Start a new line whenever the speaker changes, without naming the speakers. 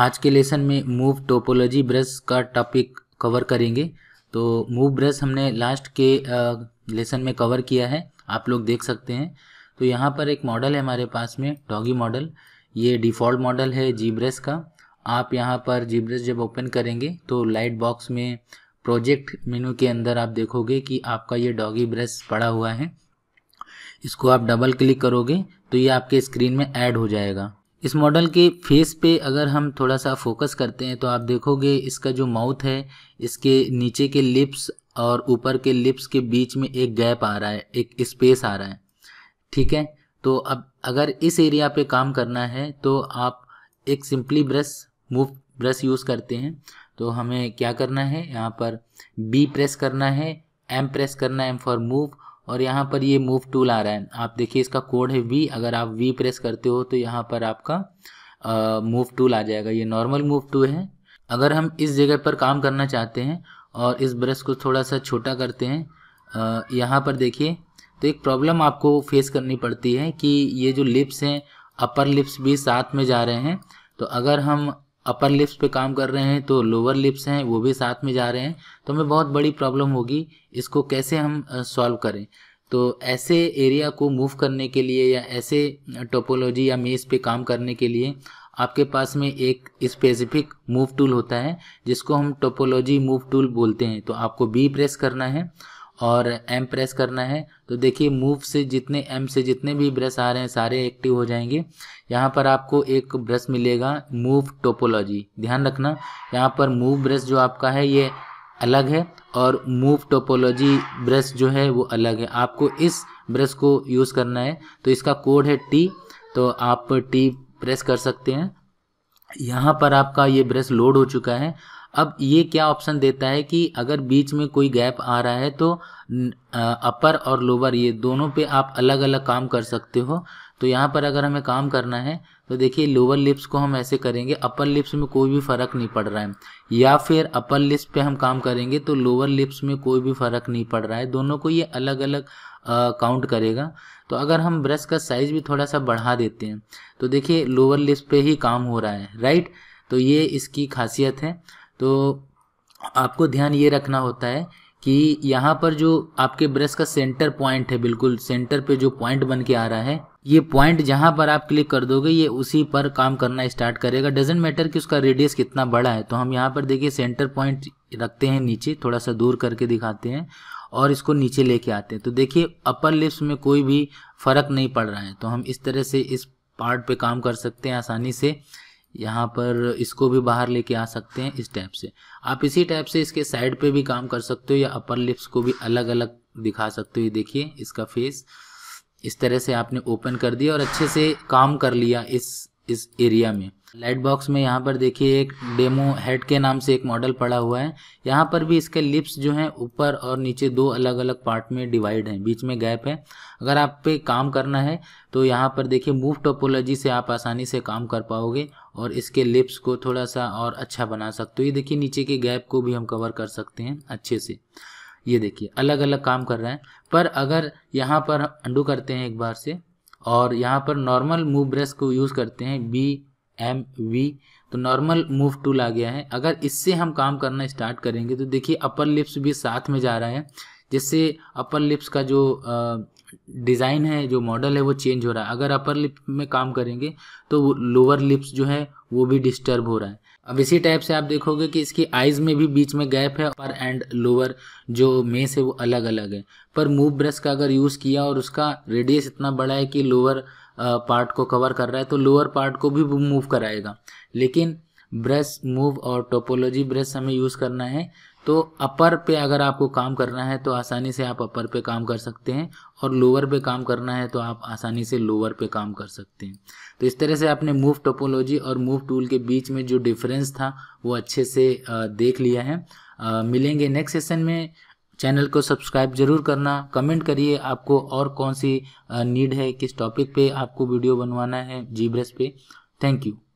आज के लेसन में मूव टोपोलॉजी ब्रश का टॉपिक कवर करेंगे तो मूव ब्रश हमने लास्ट के लेसन में कवर किया है आप लोग देख सकते हैं तो यहाँ पर एक मॉडल है हमारे पास में डॉगी मॉडल ये डिफ़ॉल्ट मॉडल है जी ब्रश का आप यहाँ पर जी ब्रश जब ओपन करेंगे तो लाइट बॉक्स में प्रोजेक्ट मेनू के अंदर आप देखोगे कि आपका ये डॉगी ब्रश पड़ा हुआ है इसको आप डबल क्लिक करोगे तो ये आपके स्क्रीन में ऐड हो जाएगा इस मॉडल के फेस पे अगर हम थोड़ा सा फोकस करते हैं तो आप देखोगे इसका जो माउथ है इसके नीचे के लिप्स और ऊपर के लिप्स के बीच में एक गैप आ रहा है एक स्पेस आ रहा है ठीक है तो अब अगर इस एरिया पे काम करना है तो आप एक simply brush move brush use करते हैं तो हमें क्या करना है यहाँ पर बी प्रेस करना है एम प्रेस करना है एम फॉर मूव और यहाँ पर ये मूव टूल आ रहा है आप देखिए इसका कोड है वी अगर आप वी प्रेस करते हो तो यहाँ पर आपका मूव टूल आ जाएगा ये नॉर्मल मूव टूल है अगर हम इस जगह पर काम करना चाहते हैं और इस ब्रश को थोड़ा सा छोटा करते हैं यहाँ पर देखिए तो एक प्रॉब्लम आपको फेस करनी पड़ती है कि ये जो लिप्स हैं अपर लिप्स भी साथ में जा रहे हैं तो अगर हम अपर लिप्स पे काम कर रहे हैं तो लोअर लिप्स हैं वो भी साथ में जा रहे हैं तो हमें बहुत बड़ी प्रॉब्लम होगी इसको कैसे हम सॉल्व करें तो ऐसे एरिया को मूव करने के लिए या ऐसे टोपोलॉजी या मेज पे काम करने के लिए आपके पास में एक स्पेसिफिक मूव टूल होता है जिसको हम टोपोलॉजी मूव टूल बोलते हैं तो आपको बी प्रेस करना है और एम प्रेस करना है तो देखिए मूव से जितने एम से जितने भी ब्रश आ रहे हैं सारे एक्टिव हो जाएंगे यहाँ पर आपको एक ब्रश मिलेगा मूव टोपोलॉजी ध्यान रखना यहाँ पर मूव ब्रश जो आपका है ये अलग है और मूव टोपोलॉजी ब्रश जो है वो अलग है आपको इस ब्रश को यूज़ करना है तो इसका कोड है टी तो आप टी प्रेस कर सकते हैं यहाँ पर आपका ये ब्रश लोड हो चुका है अब ये क्या ऑप्शन देता है कि अगर बीच में कोई गैप आ रहा है तो अपर और लोअर ये दोनों पे आप अलग अलग काम कर सकते हो तो यहाँ पर अगर हमें काम करना है तो देखिए लोअर लिप्स को हम ऐसे करेंगे अपर लिप्स में कोई भी फ़र्क नहीं पड़ रहा है या फिर अपर लिप्स पे हम काम करेंगे तो लोअर लिप्स में कोई भी फ़र्क नहीं पड़ रहा है दोनों को ये अलग अलग काउंट करेगा तो अगर हम ब्रश का साइज़ भी थोड़ा सा बढ़ा देते हैं तो देखिए लोअर लिप्स पे ही काम हो रहा है राइट तो ये इसकी खासियत है तो आपको ध्यान ये रखना होता है कि यहाँ पर जो आपके ब्रश का सेंटर पॉइंट है बिल्कुल सेंटर पे जो पॉइंट बन के आ रहा है ये पॉइंट जहाँ पर आप क्लिक कर दोगे ये उसी पर काम करना स्टार्ट करेगा डजेंट मैटर कि उसका रेडियस कितना बड़ा है तो हम यहाँ पर देखिए सेंटर पॉइंट रखते हैं नीचे थोड़ा सा दूर करके दिखाते हैं और इसको नीचे लेके आते हैं तो देखिए अपर लिप्स में कोई भी फर्क नहीं पड़ रहा है तो हम इस तरह से इस पार्ट पे काम कर सकते हैं आसानी से यहाँ पर इसको भी बाहर लेके आ सकते हैं इस टाइप से आप इसी टाइप से इसके साइड पे भी काम कर सकते हो या अपर लिप्स को भी अलग अलग दिखा सकते हो ये देखिए इसका फेस इस तरह से आपने ओपन कर दिया और अच्छे से काम कर लिया इस इस एरिया में लाइट बॉक्स में यहाँ पर देखिए एक डेमो हेड के नाम से एक मॉडल पड़ा हुआ है यहाँ पर भी इसके लिप्स जो हैं ऊपर और नीचे दो अलग अलग पार्ट में डिवाइड हैं बीच में गैप है अगर आप पे काम करना है तो यहाँ पर देखिए मूव टोपोलॉजी से आप आसानी से काम कर पाओगे और इसके लिप्स को थोड़ा सा और अच्छा बना सकते हो ये देखिए नीचे के गैप को भी हम कवर कर सकते हैं अच्छे से ये देखिए अलग अलग काम कर रहे हैं पर अगर यहाँ पर अंडू करते हैं एक बार से और यहाँ पर नॉर्मल मूव ब्रश को यूज़ करते हैं बी एम वी तो नॉर्मल मूव टूल आ गया है अगर इससे हम काम करना स्टार्ट करेंगे तो देखिए अपर लिप्स भी साथ में जा रहा है जिससे अपर लिप्स का जो डिज़ाइन है जो मॉडल है वो चेंज हो रहा है अगर अपर लिप में काम करेंगे तो लोअर लिप्स जो है वो भी डिस्टर्ब हो रहा है अब इसी टाइप से आप देखोगे कि इसकी आइज़ में भी बीच में गैप है अपर एंड लोअर जो मेस है वो अलग अलग है पर मूव ब्रश का अगर यूज़ किया और उसका रेडियस इतना बड़ा है कि लोअर पार्ट को कवर कर रहा है तो लोअर पार्ट को भी मूव कराएगा लेकिन ब्रश मूव और टोपोलॉजी ब्रश हमें यूज़ करना है तो अपर पे अगर आपको काम करना है तो आसानी से आप अपर पे काम कर सकते हैं और लोअर पे काम करना है तो आप आसानी से लोअर पे काम कर सकते हैं तो इस तरह से आपने मूव टोपोलॉजी और मूव टूल के बीच में जो डिफरेंस था वो अच्छे से देख लिया है मिलेंगे नेक्स्ट सेशन में चैनल को सब्सक्राइब जरूर करना कमेंट करिए आपको और कौन सी नीड है किस टॉपिक पे आपको वीडियो बनवाना है जीब्रेस पे थैंक यू